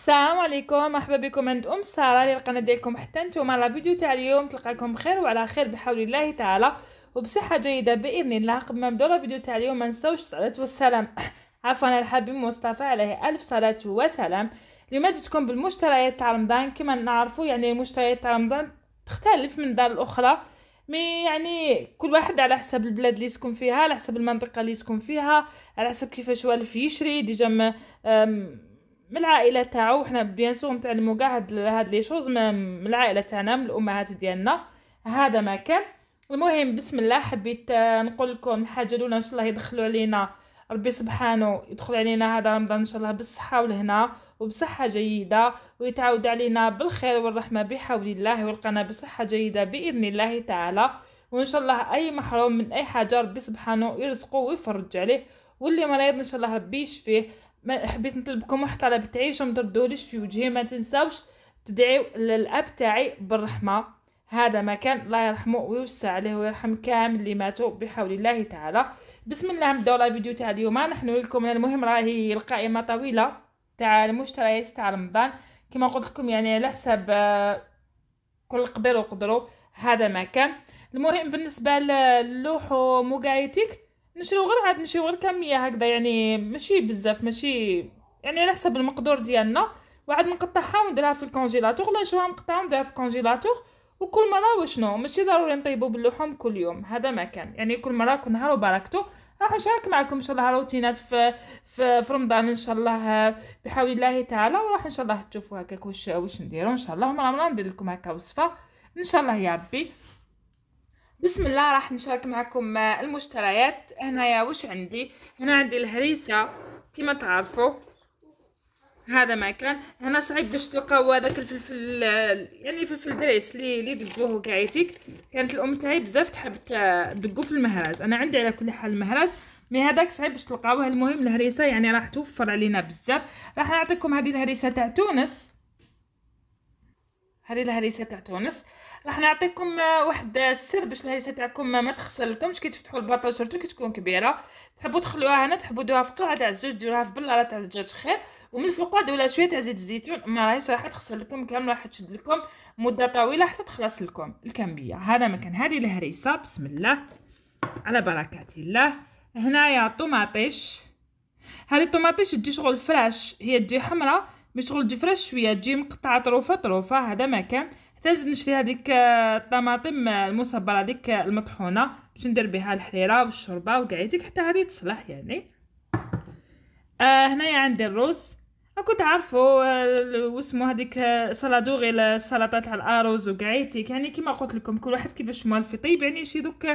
السلام عليكم مرحبا بكم عند ام ساره للقناه ديالكم حتى نتوما لا فيديو تاع اليوم تلقاكم بخير وعلى خير بحول الله تعالى وبصحه جيده باذن الله قبل ما نبداو فيديو تاع اليوم ما نساوش الصلاه والسلام عفوا الحبيب مصطفى عليه الف صلاه وسلام اليوم جيتكم بالمشتريات تاع رمضان كما نعرفوا يعني المشتريات تاع رمضان تختلف من دار الاخرى مي يعني كل واحد على حسب البلاد اللي يسكن فيها على حسب المنطقه اللي يسكن فيها على حسب كيفاش والف يشري ديجا من العائله تاعو حنا بيان سور نتعلموا كاع هاد هاد لي شوز من العائله تاعنا من الامهات ديالنا هذا ما كان المهم بسم الله حبيت آه، نقول لكم الحاجه الاولى ان شاء الله يدخلوا علينا ربي سبحانه يدخل علينا هذا رمضان ان شاء الله بالصحه والهنا وبصحه جيده ويتعود علينا بالخير والرحمه بحول الله ويلقانا بصحه جيده باذن الله تعالى وان شاء الله اي محروم من اي حاجه ربي سبحانه يرزقه ويفرج عليه واللي مريض ان شاء الله ربي يشفيه ما حبيت نطلبكم واحد الطلب تاعي باش مدردوليش في وجهي ما تنساوش تدعيو للاب تاعي بالرحمه هذا مكان الله يرحمه ويوسع عليه ويرحم كامل اللي ماتوا بحول الله تعالى بسم الله نبداو لا فيديو تاع اليوم نحن لكم المهم راهي القائمه طويله تاع المشتريات تاع رمضان كما قلت لكم يعني على حساب آه، كل قدر قدروا هذا مكان المهم بالنسبه للحوم وكاع نشرو غير عاد نشرو غير كميه هكذا يعني ماشي بزاف ماشي يعني على حسب المقدور ديالنا وعاد نقطعها ونديرها في الكونجيلاتور ولا نشوها مقطعه ونديرها في الكونجيلاتور وكل مره وشنو ماشي ضروري نطيبو باللحوم كل يوم هذا ما كان يعني كل مره كل نهار وبركتو راح نشارك معكم ان شاء الله روتينات في في, في رمضان ان شاء الله بحول الله تعالى وراح ان شاء الله تشوفوا هكاك واش واش نديرو ان شاء الله مره مره ندير لكم هكا وصفه ان شاء الله يا ربي بسم الله راح نشارك معكم المشتريات هنايا واش عندي هنا عندي الهريسه كما تعرفوا هذا ما كان هنا صعيب باش تلقاو هذاك الفلفل يعني الفلفل دريس لي لي دقوه كاع كانت الام تاعي بزاف تحب تدقو في المهراز انا عندي على كل حال المهراز مي هذاك صعيب باش تلقاوه المهم الهريسه يعني راح توفر علينا بزاف راح نعطيكم هذه الهريسه تاع تونس هذه الهريسه تاع تونس راح نعطيكم واحد السر باش الهريسه تاعكم ما تخسرلكمش كي تفتحوا الباطا سورتو كي تكون كبيره تحبوا تخلوها هنا تحبوا دوها في قرعه تاع الزوج ديروها في بلاره تاع الزوج خير ومن الفوق دولا شويه تاع زيت الزيتون ما راهيش راح تخسر لكم كامل راح تشد لكم مده طويله حتى تخلص لكم الكميه هذا مكان هذه الهريسه بسم الله على بركه الله هنايا طوماطيش هذه الطوماطيش تجي شغل فراش هي تجي حمراء مي شغل جفرش شويه تجي مقطعه طروفه طروفه هذا ما كان حتى نزيد نشري هذيك الطماطم آه، آه، المصبره هذيك آه، المطحونه باش ندير بها الحريره والشوربه وكاعيتك حتى هذه تصلح يعني آه هنايا عندي الرز راكو تعرفوا واسمو هذيك سلادو غير السلطه تاع الاروز وكاعيتك يعني كما قلت لكم كل واحد كيفاش مال في طيب يعني شي دوك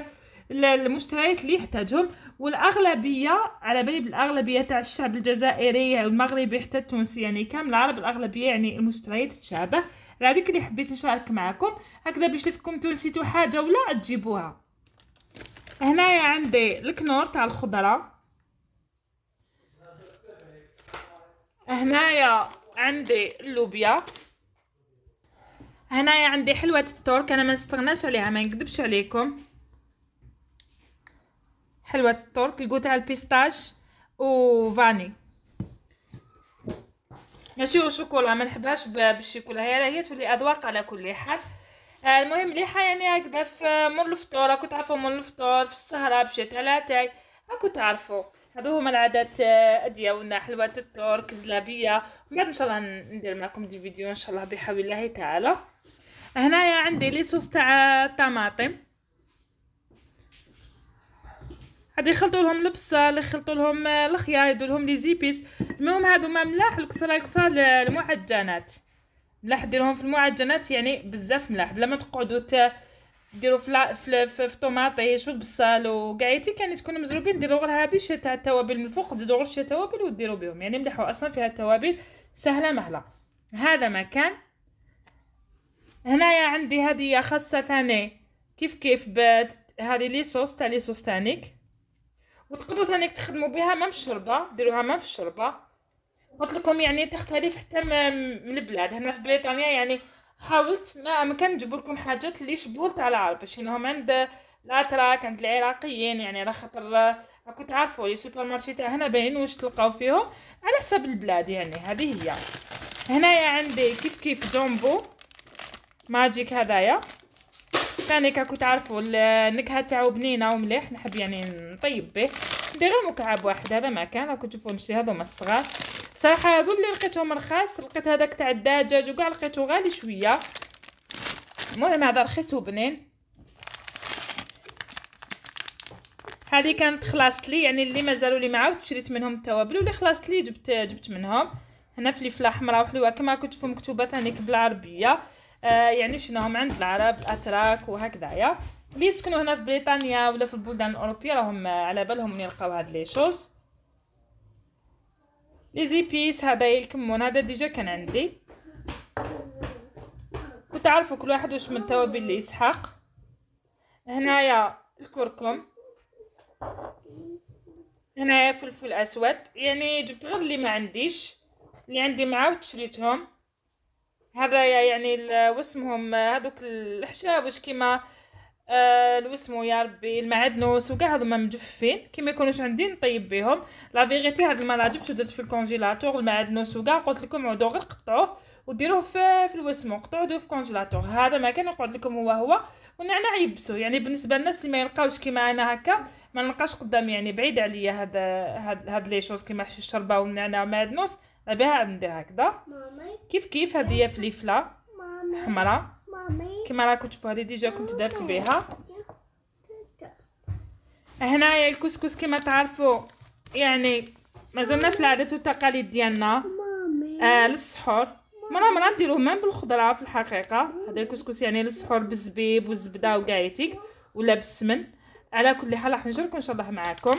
المشتريات اللي يحتاجهم والاغلبيه على بالي بالاغلبيه تاع الشعب الجزائري والمغربي حتى التونسي يعني كامل العرب الاغلبيه يعني المشتريات تشابه هذيك اللي حبيت نشارك معكم هكذا باش لكم تنسيتوا حاجه ولا تجيبوها هنايا عندي الكنور تاع الخضره هنايا عندي اللوبيا هنايا عندي حلوه الترك انا ما نستغناش عليها ما نكذبش عليكم حلوة الترك القوطة البيستاش وفاني ماشي وشوكولا ما نحبهاش بالشوكولا هي هي تولي اذواق على كل حال آه، المهم مليحة يعني هكذا في مور الفطور راكو تعرفو مور الفطور في السهرة بشي على اتاي راكو تعرفو هادو هما العادات آه، ديالنا حلوة الترك زلابية ومن بعد ان شاء الله ندير معكم دي فيديو ان شاء الله بحول الله تعالى هنايا عندي لي صوص تاع طماطم عاد يخلطوا لهم البصل يخلطوا لهم الخيار آه، يدوا لهم لي زيبيس المهم ما ملاح الكثره الكثر آه، المعجنات ملاح ديروهم في المعجنات يعني بزاف ملاح بلا ما تقعدوا ديروا في في في, في والبصل وكاعيتي كان تكونوا مزروبين ديروا غير هادي شي تاع التوابل من الفوق تزيدوا غير شي توابل وديروا بهم يعني مليحه اصلا فيها التوابل سهله مهله هذا مكان هنايا عندي هادي خاصه ثاني كيف كيف هذه لي صوص تاع لي صوص تانيك وتقدروا ثاني تخدموا بها ما في الشربه ديروها ما في الشربه قلت لكم يعني تختلف حتى من البلاد هنا في بريطانيا يعني حاولت ما امكن نجيب لكم حاجات اللي شبهوا تاع العرب باش انهم عند الاتراك عند العراقيين يعني على خاطر راكم تعرفوا لي سوبر مارشي تاع هنا باين واش تلقاو فيهم على حسب البلاد يعني هذه هي هنايا عندي كيف كيف جومبو ماجيك هذايا ثاني كاكو تعرفوا النكهه تاعو بنينه ومليح نحب يعني نطيب به ندير غير مكعب واحد هذا ما كان راكم تشوفوا نشري هذوما الصغار صراحه هذو اللي لقيتهم رخاص لقيت هذاك تاع الدجاج وكاع لقيته غالي شويه المهم هذا رخيص وبنين هذه كانت خلاصت لي يعني اللي مازالوا لي ما شريت منهم التوابل واللي خلاصت لي جبت جبت منهم هنا فليفله حمراء وحلوه كما راكم تشوفوا مكتوبه ثاني بالعربيه آه، يعني شنو هم عند العرب الاتراك وهكذايا اللي يسكنوا هنا في بريطانيا ولا في البلدان الاوروبيه راهم آه، على بالهم من يلقاو هاد لي شوز لي زيبيس هذا الكمون هذا ديجا كان عندي وتعرفوا كل واحد واش من التوابل اللي يسحق هنايا الكركم هنايا فلفل اسود يعني جبت غير اللي ما عنديش اللي عندي معاود شريتهم هذا يعني واسمهم هذوك الحشاوش كيما آه، الوسمو يا ربي المعدنوس وكاع هذوما مجففين كيما يكونوش عندي نطيب بهم لا فيغيتي هاد الما لاجبت درت في الكونجيلاتور المعدنوس وكاع قلت لكم عودوا غير قطعوه وديروه في في الوسمو قطعوه في الكونجيلاتور هذا ما كان نقعد لكم هو هو والنعناع يبسو يعني بالنسبه للناس اللي ما يلقاوش كيما انا هكا ما نلقاش قدام يعني بعيد عليا هذا هاد هاد لي شوز كيما حشيش الشربه والنعناع والمعدنوس ابيها ندير هكذا كيف كيف هذه هي فليفله حمراء كما راكم تشوفوا هذه ديجا كنت درت بها هنايا الكسكس كما تعرفوا يعني مازلنا في العادات والتقاليد ديالنا آه للسحور مرة مرة نديروه مام بالخضرة في الحقيقة هذا الكسكس يعني للسحور بالزبيب والزبدة وكايتيك ولا بالسمن على كل حال راح نجركم ان شاء الله معاكم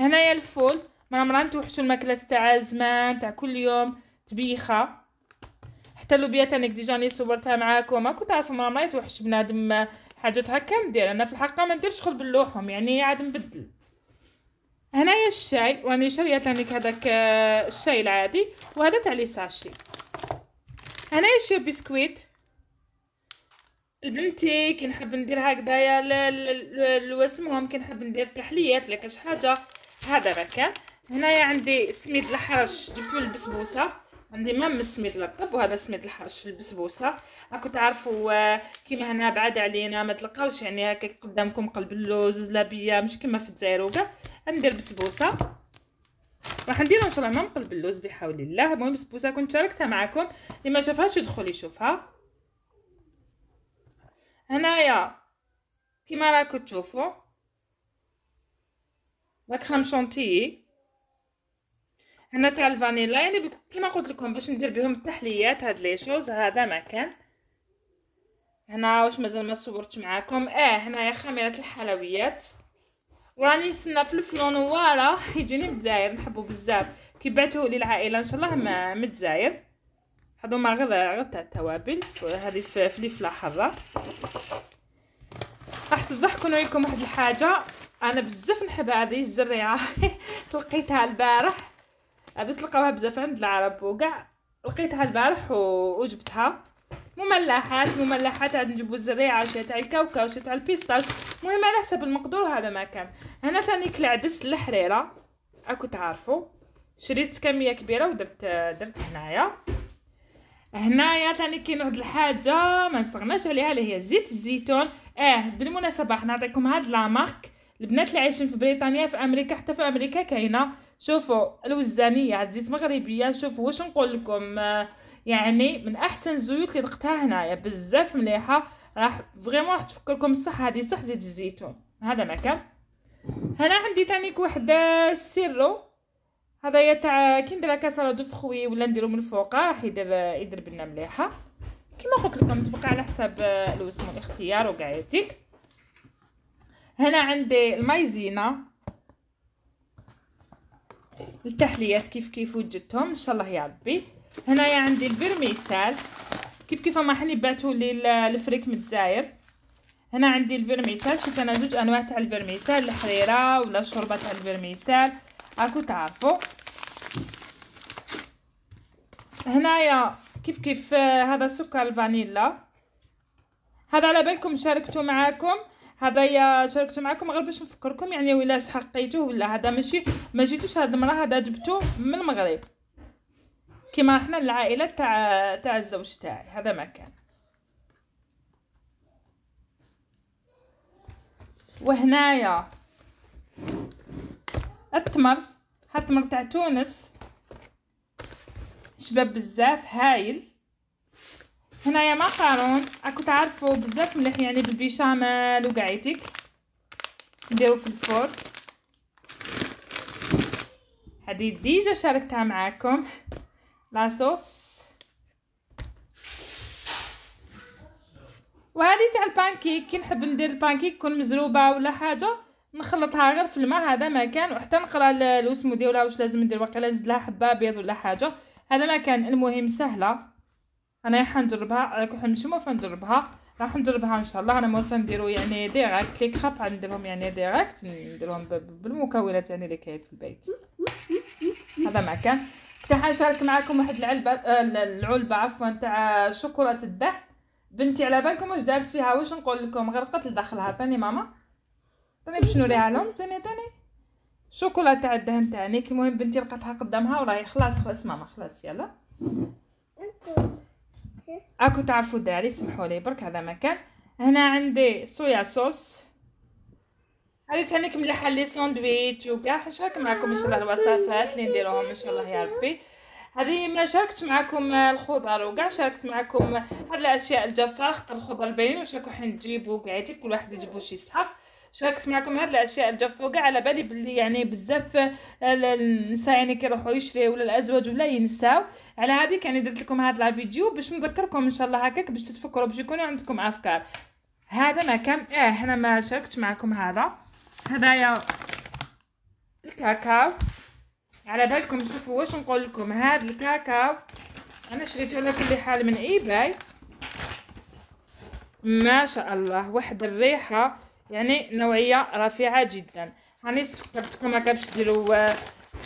هنايا الفول ما عمرها توحشوا الماكلة تاع زمان تاع كل يوم تبيخة حتى اللوبيات انا ديجا راني صورتها معاكم راكم تعرفوا ما عمرها يتوحش بنادم آه، حاجات هكا ندير انا في الحقيقه ما نديرش شغل باللوحهم يعني عاد نبدل هنايا الشاي وراني شاريه تانيك هذاك آه، الشاي العادي وهذا تاع لي ساشي هنايا شي بسكويت لبنتي كي نحب ندير هكذايا الوسمهم كي نحب ندير تحليات لك حاجه هذا راه كان هنايا عندي سميد الحرش جبتو البسبوسه عندي مام السميد الرطب وهذا سميد الحرش في البسبوسه راكو تعرفوا آه، كيما هنا بعاد علينا ما تلقاوش يعني هكا قدامكم قلب اللوز زلابيه مش كيما في الجزائر وكاع ندير بسبوسه راح نديرو ان شاء الله مام قلب اللوز بحول الله المهم بسبوسة كنت شاركتها معكم اللي ما شافهاش يدخل يشوفها هنايا كيما راكو تشوفوا لا كريم شونتيي هنا تاع الفانيلا يعني كيما قلت لكم باش ندير بهم التحليات هاد لي شوز هذا مكان هنا واش مازال ما صورتش معاكم اه هنايا خميره الحلويات وراني نستنى في الفلون ورا يجيني متزاير نحبو بزاف كي لي العائله ان شاء الله ما من هادو ما غير غير تاع التوابل هادي في فليفله حره راح تضحكوا نوريكم واحد الحاجه انا بزاف نحب هذه الزريعه لقيتها البارح هذه تلقاوها بزاف عند العرب وكاع لقيتها البارح وجبتها مملحات مملحات عاد نجيبو الزريعه شي تاع الكاوكاو شي تاع البيستاش المهم على حسب المقدور هذا ما كان هنا ثاني العدس الحريره اكو تعرفوا شريت كميه كبيره ودرت درت هنايا هنايا ثاني كاين واحد الحاجه ما نستغناش عليها اللي هي زيت الزيتون اه بالمناسبه راح نعطيكم هاد لا البنات اللي عايشين في بريطانيا في امريكا حتى في امريكا كاينه شوفوا الوزانيه هاد زيت مغربيه شوفوا واش نقول لكم آه، يعني من احسن الزيوت اللي ذقتها هنايا بزاف مليحه راح فريمون راح تفكركم صح هذه صح زيت الزيتون هذا مكان هنا عندي تانيك واحد السيرو آه، هذايا تاع كي ندير كاسرة دو فخوي ولا نديرو من الفوق راح يدير آه، يدرب لنا مليحه كما قلت لكم تبقى على حساب الوسم والاختيار وكاع هنا عندي المايزينا التحليات كيف كيف وجدتهم ان شاء الله ربي هنايا عندي الفيرميسال كيف كيف ما حلي بعته لي الفريك متزاير هنا عندي الفيرميسال شفت انا زوج انواع تاع الفيرميسال الحريره ولا شوربه تاع الفيرميسال راكو تعرفوا هنايا كيف كيف آه، هذا سكر الفانيلا هذا على بالكم شاركته معاكم هذايا شاركت معكم غير باش نفكركم يعني ولا سحقيتوه ولا هذا ماشي ما جيتوش هاد المره هذا جبتو من المغرب كيما حنا العائله تاع تاع الزوج تاعي هذا ما كان وهنايا التمر هاد التمر تاع تونس شباب بزاف هايل هنايا ماكارون اكو تعرفوا بزاف مليح يعني بالبيشاميل وكاعيتك نديرو في الفرن هذه ديجا شاركتها معاكم لاصوص وهذه تاع البانكيك كي نحب ندير البانكيك تكون مزروبه ولا حاجه نخلطها غير في الماء هذا ما كان وحتى نقرا الوسمو ديالها واش لازم ندير واقيلا نزيد لها حبه بيض ولا حاجه هذا ما كان المهم سهله انا راح نجربها راك ماشي موافقه نجربها راح نجربها ان شاء الله انا مولفه نديرو يعني ديريكت لي كراب يعني نديرهم يعني ديريكت نديرهم بالمكونات يعني اللي كاين في البيت هذا ما كان كنت حنشارك معكم واحد العلبه آه، العلبه عفوا تاع شوكولات الدهن بنتي على بالكم واش دارت فيها واش نقول لكم غرقت لداخلها ثاني ماما ثاني باش نوريها لهم ثاني ثاني شوكولا تاع الدهن تاعني المهم بنتي لقاتها قدامها وراهي خلاص خلاص ماما خلاص يلا اكو تعرفوا الدراري سمحوا لي برك هذا مكان هنا عندي صويا صوص هذه ثانيك مليحه لي ساندويتش وكاع شارك معكم ان شاء الله الوصفات اللي نديروهم ان شاء الله يا ربي هذه ما شاركت معكم الخضر وكاع شاركت معكم هاد الاشياء الجافه خاطر الخضر باين وشاكو راكو تجيبوا كاع كل واحد يجيبوا شي يستحق شاركت معكم هاد الاشياء الجافه وكاع على بالي بلي يعني بزاف آه، النساء يعني كيروحوا يشريو ولا الازواج ولا ينساو على هذيك يعني درت لكم هاد لا فيديو باش نذكركم ان شاء الله هكاك باش تتفكروا باش يكونوا عندكم افكار هذا ما كان اه هنا ما شاركتش معكم هذا هذايا الكاكاو على بالكم شوفوا واش نقول لكم هذا الكاكاو انا شريته على كل حال من ايباي ما شاء الله واحد الريحه يعني نوعيه رفيعه جدا هاني فكرتكم ما كابش ديروا آه،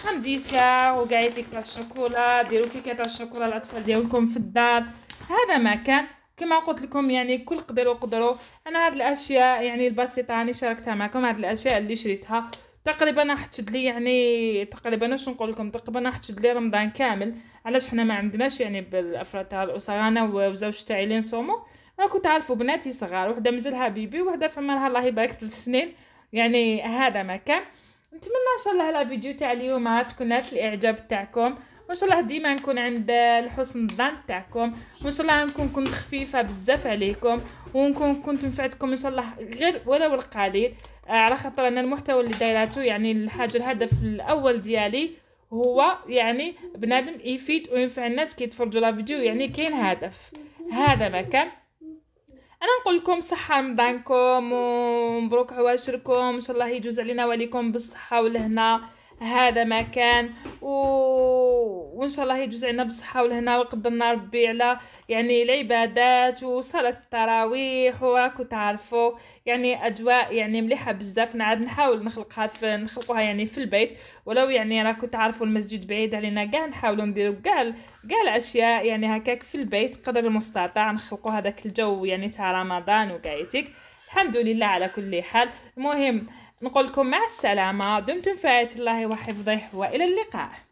خنديسه وكاع تاع الشوكولا ديروا كيكه الشوكولا للاطفال ديالكم في الدار هذا ما كان كما قلت لكم يعني كل قدروا قدروا انا هاد الاشياء يعني البسيطه راني شاركتها معكم هاد الاشياء اللي شريتها تقريبا حتشد لي يعني تقريبا شنو نقول لكم تقريبا حتشد لي رمضان كامل علاش حنا ما عندناش يعني بالافراد تاع الاسره انا وزوجتي تاعي اللي نصومو انا كنت عارفه بناتي صغار وحده مازالها بيبي وحده في عمرها الله يبارك ثلاث سنين يعني هذا ما كان نتمنى ان شاء الله الفيديو تاع اليوم تكون نالت الاعجاب تاعكم وان شاء الله ديما نكون عند الحسن الظن تاعكم وان شاء الله نكون كنت خفيفه بزاف عليكم ونكون كنت نفعتكم ان شاء الله غير ولو القليل آه، على خاطر ان المحتوى اللي دايراتو يعني الحاجه الهدف الاول ديالي هو يعني بنادم يفيد وينفع الناس كي يتفرجوا لا فيديو يعني كاين هدف هذا ما كان انا نقول لكم صحه رمضانكم ومبروك عواشركم ان شاء الله يجوز علينا وعليكم بالصحه والهنا هذا مكان و... وان شاء الله يجوز علينا بالصحه والهنا ويقدرنا ربي على يعني العبادات وصلاه التراويح وراكو تعرفوا يعني اجواء يعني مليحه بزاف نعاد نحاول نخلقها في نخلقوها يعني في البيت ولو يعني راكو تعرفوا المسجد بعيد علينا كاع نحاولوا نديروا كاع كاع الاشياء يعني هكاك في البيت قدر المستطاع نخلقوا هذاك الجو يعني تاع رمضان وكايتك الحمد لله على كل حال المهم نقول لكم مع السلامة دمتم في آية الله وحفظه وإلى اللقاء